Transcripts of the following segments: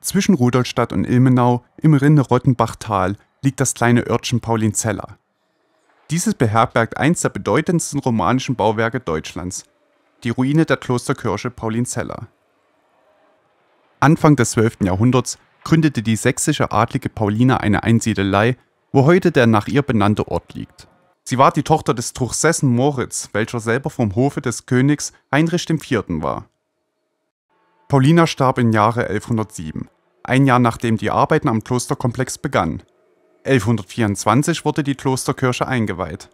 Zwischen Rudolstadt und Ilmenau im Rinde-Rottenbach-Tal liegt das kleine Örtchen Paulinzella. Dieses beherbergt eines der bedeutendsten romanischen Bauwerke Deutschlands, die Ruine der Klosterkirche Paulinzella. Anfang des 12. Jahrhunderts gründete die sächsische Adlige Paulina eine Einsiedelei, wo heute der nach ihr benannte Ort liegt. Sie war die Tochter des Truchsessen Moritz, welcher selber vom Hofe des Königs Heinrich IV. war. Paulina starb im Jahre 1107, ein Jahr nachdem die Arbeiten am Klosterkomplex begannen. 1124 wurde die Klosterkirche eingeweiht.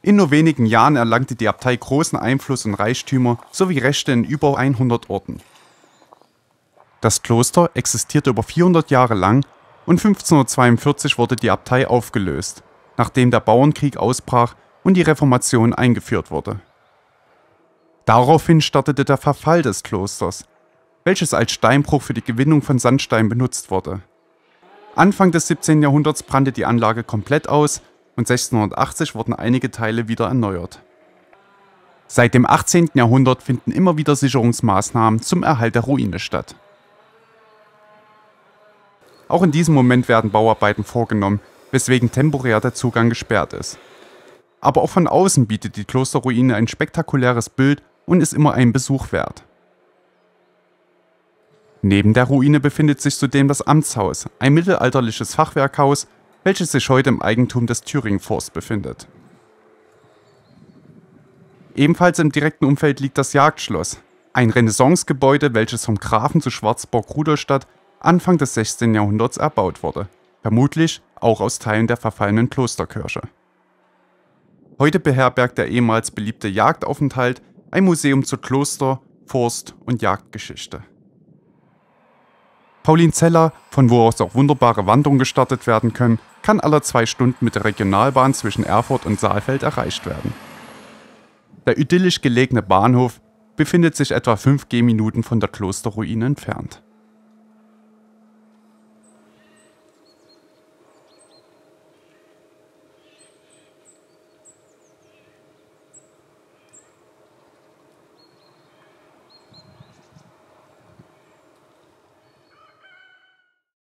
In nur wenigen Jahren erlangte die Abtei großen Einfluss und Reichtümer sowie Rechte in über 100 Orten. Das Kloster existierte über 400 Jahre lang und 1542 wurde die Abtei aufgelöst, nachdem der Bauernkrieg ausbrach und die Reformation eingeführt wurde. Daraufhin startete der Verfall des Klosters, welches als Steinbruch für die Gewinnung von Sandstein benutzt wurde. Anfang des 17. Jahrhunderts brannte die Anlage komplett aus und 1680 wurden einige Teile wieder erneuert. Seit dem 18. Jahrhundert finden immer wieder Sicherungsmaßnahmen zum Erhalt der Ruine statt. Auch in diesem Moment werden Bauarbeiten vorgenommen, weswegen temporär der Zugang gesperrt ist. Aber auch von außen bietet die Klosterruine ein spektakuläres Bild und ist immer einen Besuch wert. Neben der Ruine befindet sich zudem das Amtshaus, ein mittelalterliches Fachwerkhaus, welches sich heute im Eigentum des Thüringforsts befindet. Ebenfalls im direkten Umfeld liegt das Jagdschloss, ein Renaissancegebäude, welches vom Grafen zu schwarzburg rudolstadt Anfang des 16. Jahrhunderts erbaut wurde, vermutlich auch aus Teilen der verfallenen Klosterkirche. Heute beherbergt der ehemals beliebte Jagdaufenthalt ein Museum zur Kloster-, Forst- und Jagdgeschichte. Pauline Zeller, von wo aus auch wunderbare Wanderungen gestartet werden können, kann alle zwei Stunden mit der Regionalbahn zwischen Erfurt und Saalfeld erreicht werden. Der idyllisch gelegene Bahnhof befindet sich etwa 5 Gehminuten von der Klosterruine entfernt.